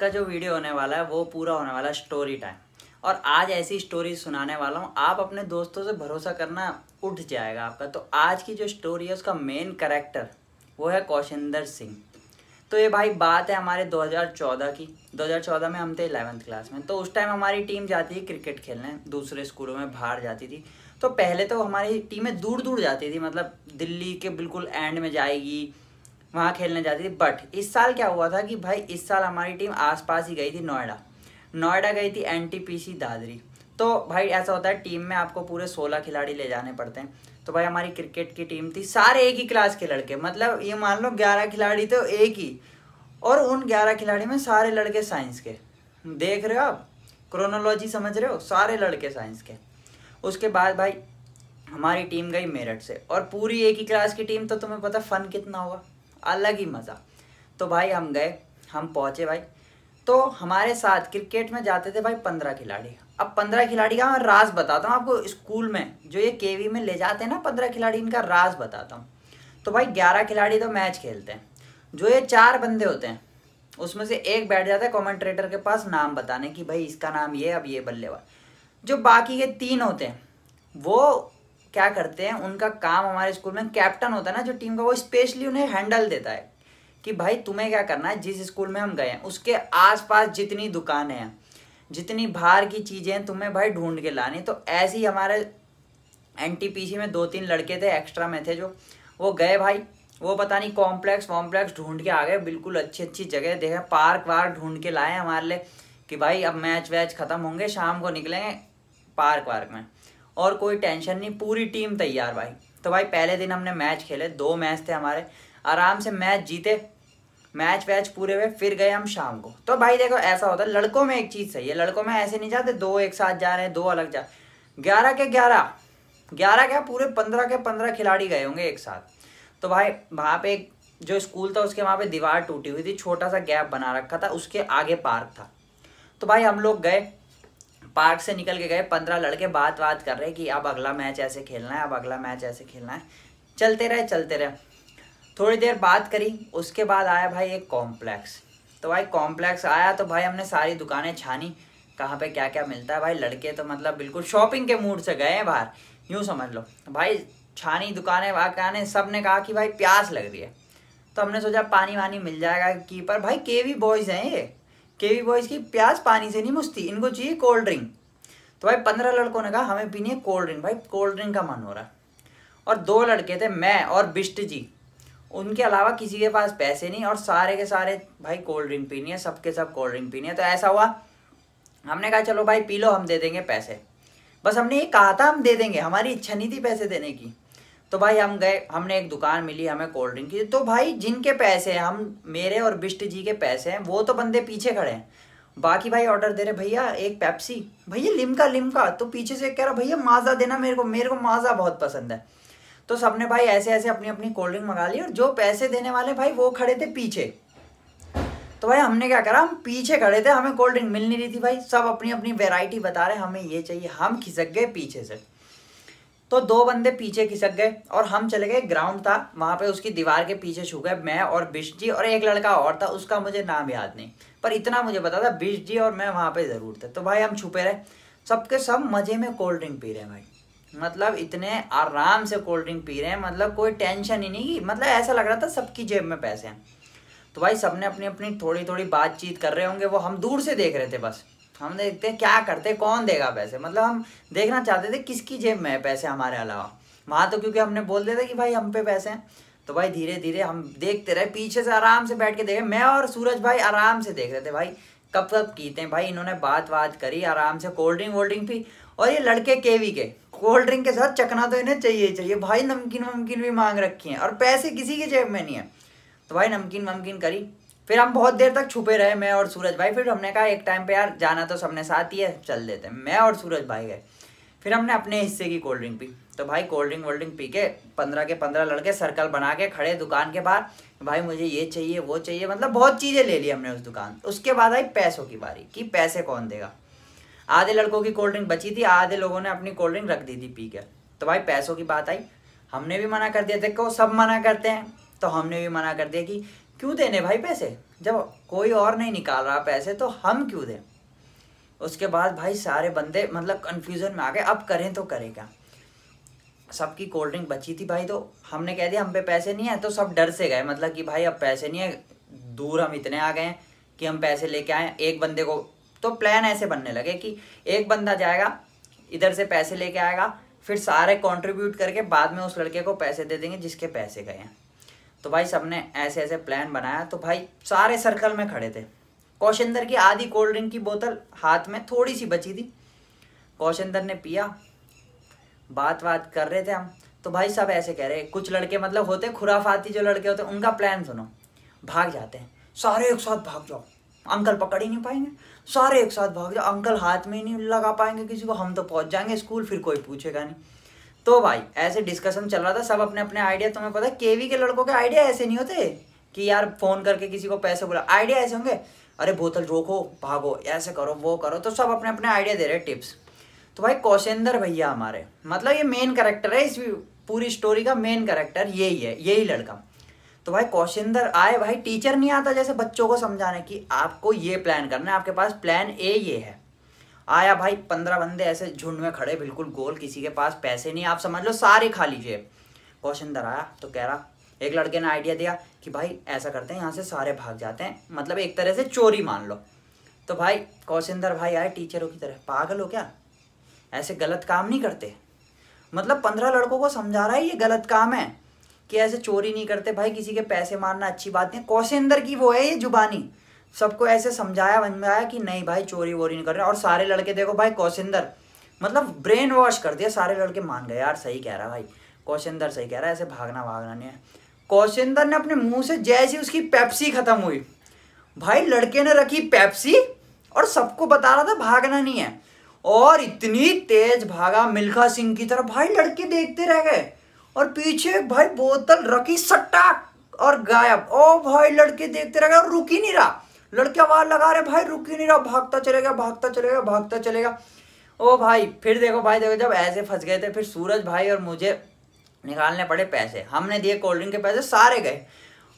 का जो वीडियो होने वाला है वो पूरा होने वाला है स्टोरी टाइम और आज ऐसी स्टोरी सुनाने वाला हूँ आप अपने दोस्तों से भरोसा करना उठ जाएगा आपका तो आज की जो स्टोरी है उसका मेन करेक्टर वो है कौशिंदर सिंह तो ये भाई बात है हमारे 2014 की 2014 में हम थे इलेवंथ क्लास में तो उस टाइम हमारी टीम जाती थी क्रिकेट खेलने दूसरे स्कूलों में बाहर जाती थी तो पहले तो हमारी टीमें दूर दूर जाती थी मतलब दिल्ली के बिल्कुल एंड में जाएगी वहाँ खेलने जाती थी बट इस साल क्या हुआ था कि भाई इस साल हमारी टीम आसपास ही गई थी नोएडा नोएडा गई थी एनटीपीसी दादरी तो भाई ऐसा होता है टीम में आपको पूरे सोलह खिलाड़ी ले जाने पड़ते हैं तो भाई हमारी क्रिकेट की टीम थी सारे एक ही क्लास के लड़के मतलब ये मान लो ग्यारह खिलाड़ी तो एक ही और उन ग्यारह खिलाड़ी में सारे लड़के साइंस के देख रहे हो आप क्रोनोलॉजी समझ रहे हो सारे लड़के साइंस के उसके बाद भाई हमारी टीम गई मेरठ से और पूरी एक ही क्लास की टीम तो तुम्हें पता फ़न कितना होगा अलग ही मज़ा तो भाई हम गए हम पहुँचे भाई तो हमारे साथ क्रिकेट में जाते थे भाई पंद्रह खिलाड़ी अब पंद्रह खिलाड़ी का मैं राज बताता हूँ आपको स्कूल में जो ये के में ले जाते हैं ना पंद्रह खिलाड़ी इनका राज बताता हूँ तो भाई ग्यारह खिलाड़ी तो मैच खेलते हैं जो ये चार बंदे होते हैं उसमें से एक बैठ जाता है कॉमेंट्रेटर के पास नाम बताने कि भाई इसका नाम ये अब ये बल्लेबाज जो बाकी के तीन होते हैं वो क्या करते हैं उनका काम हमारे स्कूल में कैप्टन होता है ना जो टीम का वो स्पेशली उन्हें हैंडल देता है कि भाई तुम्हें क्या करना है जिस स्कूल में हम गए हैं उसके आसपास जितनी दुकानें हैं जितनी बाहर की चीज़ें हैं तुम्हें भाई ढूंढ के लानी तो ऐसे ही हमारे एन में दो तीन लड़के थे एक्स्ट्रा में थे जो वो गए भाई वो पता नहीं कॉम्प्लेक्स वॉम्प्लेक्स ढूंढ के आ गए बिल्कुल अच्छी अच्छी जगह देखे पार्क वार्क ढूंढ के लाए हमारे लिए कि भाई अब मैच वैच ख़त्म होंगे शाम को निकलेंगे पार्क वार्क में और कोई टेंशन नहीं पूरी टीम तैयार भाई तो भाई पहले दिन हमने मैच खेले दो मैच थे हमारे आराम से मैच जीते मैच वैच पूरे हुए फिर गए हम शाम को तो भाई देखो ऐसा होता है लड़कों में एक चीज़ सही है लड़कों में ऐसे नहीं जाते दो एक साथ जा रहे हैं दो अलग जा ग्यारह के ग्यारह ग्यारह क्या पूरे पंद्रह के पंद्रह खिलाड़ी गए होंगे एक साथ तो भाई वहाँ पे एक जो स्कूल था उसके वहाँ पे दीवार टूटी हुई थी छोटा सा गैप बना रखा था उसके आगे पार्क था तो भाई हम लोग गए पार्क से निकल के गए पंद्रह लड़के बात बात कर रहे कि अब अगला मैच ऐसे खेलना है अब अगला मैच ऐसे खेलना है चलते रहे चलते रहे थोड़ी देर बात करी उसके बाद आया भाई एक कॉम्प्लेक्स तो भाई कॉम्प्लेक्स आया तो भाई हमने सारी दुकानें छानी कहाँ पे क्या क्या मिलता है भाई लड़के तो मतलब बिल्कुल शॉपिंग के मूड से गए हैं बाहर यूँ समझ लो भाई छानी दुकानें वाकाने सब ने कहा कि भाई प्यास लग रही है तो हमने सोचा पानी वानी मिल जाएगा कीपर भाई के वी बॉयज़ हैं ये केवी बॉयज़ की प्यास पानी से नहीं मुझती इनको चाहिए कोल्ड ड्रिंक तो भाई पंद्रह लड़कों ने कहा हमें पीनी है कोल्ड ड्रिंक भाई कोल्ड ड्रिंक का मन हो रहा और दो लड़के थे मैं और बिष्ट जी उनके अलावा किसी के पास पैसे नहीं और सारे के सारे भाई कोल्ड ड्रिंक पीनी है सबके सब कोल्ड ड्रिंक पीनी है तो ऐसा हुआ हमने कहा चलो भाई पी लो हम दे देंगे पैसे बस हमने ये कहा था हम दे देंगे हमारी इच्छा नहीं थी पैसे देने की तो भाई हम गए हमने एक दुकान मिली हमें कोल्ड ड्रिंक की तो भाई जिनके पैसे हैं हम मेरे और बिष्ट जी के पैसे हैं वो तो बंदे पीछे खड़े हैं बाकी भाई ऑर्डर दे रहे भैया एक पेप्सी भैया लिमका लिमका तो पीछे से कह रहा भैया माजा देना मेरे को मेरे को माजा बहुत पसंद है तो सबने भाई ऐसे ऐसे अपनी अपनी कोल्ड ड्रिंक मंगा ली और जो पैसे देने वाले भाई वो खड़े थे पीछे तो भाई हमने क्या करा हम पीछे खड़े थे हमें कोल्ड ड्रिंक मिल नहीं रही थी भाई सब अपनी अपनी वेराइटी बता रहे हमें ये चाहिए हम खिसक गए पीछे से तो दो बंदे पीछे खिसक गए और हम चले गए ग्राउंड था वहां पे उसकी दीवार के पीछे छू गए मैं और बिश जी और एक लड़का और था उसका मुझे नाम याद नहीं पर इतना मुझे पता था बिश जी और मैं वहां पे जरूर थे तो भाई हम छुपे रहे सबके सब मजे में कोल्ड ड्रिंक पी रहे हैं भाई मतलब इतने आराम से कोल्ड ड्रिंक पी रहे हैं मतलब कोई टेंशन ही नहीं मतलब ऐसा लग रहा था सबकी जेब में पैसे हैं तो भाई सबने अपनी अपनी थोड़ी थोड़ी बातचीत कर रहे होंगे वो हम दूर से देख रहे थे बस हम देखते हैं क्या करते कौन देगा पैसे मतलब हम देखना चाहते थे किसकी जेब में है पैसे हमारे अलावा वहाँ तो क्योंकि हमने बोल दिया था कि भाई हम पे पैसे हैं तो भाई धीरे धीरे हम देखते रहे पीछे से आराम से बैठ के देखे मैं और सूरज भाई आराम से देख रहे थे भाई कब कब कीते हैं भाई इन्होंने बात बात करी आराम से कोल्ड ड्रिंक वोल्ड ड्रिंक पी और ये लड़के केवी के कोल्ड ड्रिंक के साथ चकना तो इन्हें चाहिए चाहिए भाई नमकीन वमकीन भी मांग रखी है और पैसे किसी की जेब में नहीं है तो भाई नमकीन वमकीन करी फिर हम बहुत देर तक छुपे रहे मैं और सूरज भाई फिर हमने कहा एक टाइम पे यार जाना तो सबने साथ ही है चल देते मैं और सूरज भाई गए फिर हमने अपने हिस्से की कोल्ड ड्रिंक पी तो भाई कोल्ड ड्रिंक वोल्ड ड्रिंक पी के पंद्रह के पंद्रह लड़के सर्कल बना के खड़े दुकान के बाहर भाई मुझे ये चाहिए वो चाहिए मतलब बहुत चीज़ें ले ली हमने उस दुकान उसके बाद आई पैसों की बारी कि पैसे कौन देगा आधे लड़कों की कोल्ड ड्रिंक बची थी आधे लोगों ने अपनी कोल्ड ड्रिंक रख दी थी पी के तो भाई पैसों की बात आई हमने भी मना कर दिया देखो सब मना करते हैं तो हमने भी मना कर दिया कि क्यों देने भाई पैसे जब कोई और नहीं निकाल रहा पैसे तो हम क्यों दें उसके बाद भाई सारे बंदे मतलब कन्फ्यूज़न में आ गए अब करें तो करें क्या सबकी कोल्ड ड्रिंक बची थी भाई तो हमने कह दिया हम पे पैसे नहीं है तो सब डर से गए मतलब कि भाई अब पैसे नहीं है दूर हम इतने आ गए हैं कि हम पैसे लेके आए एक बंदे को तो प्लान ऐसे बनने लगे कि एक बंदा जाएगा इधर से पैसे लेके आएगा फिर सारे कंट्रीब्यूट करके बाद में उस लड़के को पैसे दे देंगे जिसके पैसे गए हैं तो भाई सबने ऐसे ऐसे प्लान बनाया तो भाई सारे सर्कल में खड़े थे कौशिंदर की आधी कोल्ड ड्रिंक की बोतल हाथ में थोड़ी सी बची थी कौशिंदर ने पिया बात बात कर रहे थे हम तो भाई सब ऐसे कह रहे कुछ लड़के मतलब होते खुराफाती जो लड़के होते उनका प्लान सुनो भाग जाते हैं सारे एक साथ भाग जाओ अंकल पकड़ ही नहीं पाएंगे सारे एक साथ भाग जाओ अंकल हाथ में ही नहीं लगा पाएंगे किसी को हम तो पहुंच जाएंगे स्कूल फिर कोई पूछेगा नहीं तो भाई ऐसे डिस्कशन चल रहा था सब अपने अपने आइडिया तुम्हें पता केवी के लड़कों के आइडिया ऐसे नहीं होते कि यार फोन करके किसी को पैसे बोला आइडिया ऐसे होंगे अरे बोतल रोको भागो ऐसे करो वो करो तो सब अपने अपने आइडिया दे रहे टिप्स तो भाई कौशेंद्र भैया हमारे मतलब ये मेन करेक्टर है इस पूरी स्टोरी का मेन करेक्टर यही है यही लड़का तो भाई कौशेंदर आए भाई टीचर नहीं आता जैसे बच्चों को समझाने की आपको ये प्लान करना है आपके पास प्लान ए ये है आया भाई पंद्रह बंदे ऐसे झुंड में खड़े बिल्कुल गोल किसी के पास पैसे नहीं आप समझ लो सारे खा लीजिए कौशिंदर आया तो कह रहा एक लड़के ने आइडिया दिया कि भाई ऐसा करते हैं यहाँ से सारे भाग जाते हैं मतलब एक तरह से चोरी मान लो तो भाई कौशिंदर भाई आए टीचरों की तरह पागल हो क्या ऐसे गलत काम नहीं करते मतलब पंद्रह लड़कों को समझा रहा है ये गलत काम है कि ऐसे चोरी नहीं करते भाई किसी के पैसे मारना अच्छी बात नहीं कौशिंदर की वो है ये जुबानी सबको ऐसे समझाया बनवाया कि नहीं भाई चोरी वोरी नहीं कर रहे और सारे लड़के देखो भाई कौशिंदर मतलब ब्रेन वॉश कर दिया सारे लड़के मान गए यार सही कह रहा भाई कौशिंदर सही कह रहा है ऐसे भागना भागना नहीं है कौशिंदर ने अपने मुंह से जैसी उसकी पैप्सी खत्म हुई भाई लड़के ने रखी पैप्सी और सबको बता रहा था भागना नहीं है और इतनी तेज भागा मिल्खा सिंह की तरफ भाई लड़के देखते रह गए और पीछे भाई बोतल रखी सट्टा और गायब ओ भाई लड़के देखते रह गए और रुक ही नहीं रहा लड़के आवाज लगा रहे भाई रुक ही नहीं रहा भागता चलेगा भागता चलेगा भागता चलेगा ओ भाई फिर देखो भाई देखो जब ऐसे फंस गए थे फिर सूरज भाई और मुझे निकालने पड़े पैसे हमने दिए कोल्ड ड्रिंक के पैसे सारे गए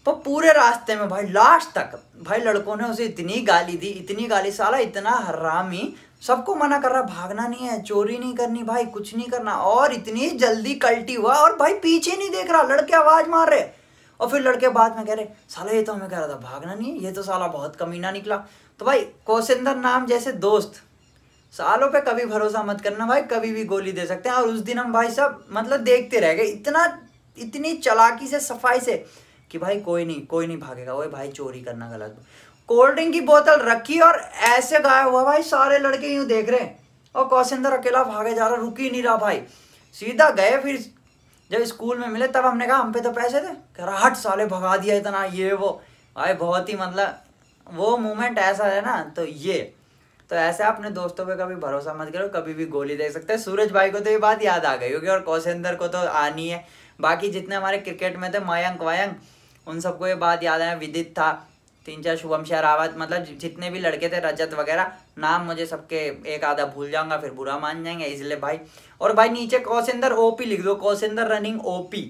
तो पूरे रास्ते में भाई लास्ट तक भाई लड़कों ने उसे इतनी गाली दी इतनी गाली साला इतना हरामी सबको मना कर रहा भागना नहीं है चोरी नहीं करनी भाई कुछ नहीं करना और इतनी जल्दी कल्टी हुआ और भाई पीछे नहीं देख रहा लड़के आवाज मार रहे और फिर लड़के बाद में कह रहे साला ये तो हमें कह रहा था भागना नहीं ये तो साला बहुत कमीना निकला तो भाई कौशिंदर नाम जैसे दोस्त सालों पे कभी भरोसा मत करना भाई कभी भी गोली दे सकते हैं और उस दिन हम भाई साहब मतलब देखते रह गए इतना इतनी चलाकी से सफाई से कि भाई कोई नहीं कोई नहीं भागेगा वो भाई चोरी करना गलत कोल्ड ड्रिंक की बोतल रखी और ऐसे गायब हुआ भाई सारे लड़के यूँ देख रहे हैं और कौशिंदर अकेला भागे जा रहा रुक ही नहीं रहा भाई सीधा गए फिर जब स्कूल में मिले तब हमने कहा हम पे तो पैसे थे कह रहा हट साले भगा दिया इतना ये वो भाई बहुत ही मतलब वो मोमेंट ऐसा है ना तो ये तो ऐसे अपने दोस्तों पे कभी भरोसा मत करो कभी भी गोली दे सकते हैं सूरज भाई को तो ये बात याद आ गई होगी और कौशेंद्र को तो आनी है बाकी जितने हमारे क्रिकेट में थे मयंक वयंक उन सबको ये बात याद आया विदित था तीन चार शुभम शरावत मतलब जितने भी लड़के थे रजत वगैरह नाम मुझे सबके एक आधा भूल जाऊंगा फिर बुरा मान जाएंगे इसलिए भाई और भाई नीचे कौशिंदर ओपी लिख दो कौशिंदर रनिंग ओपी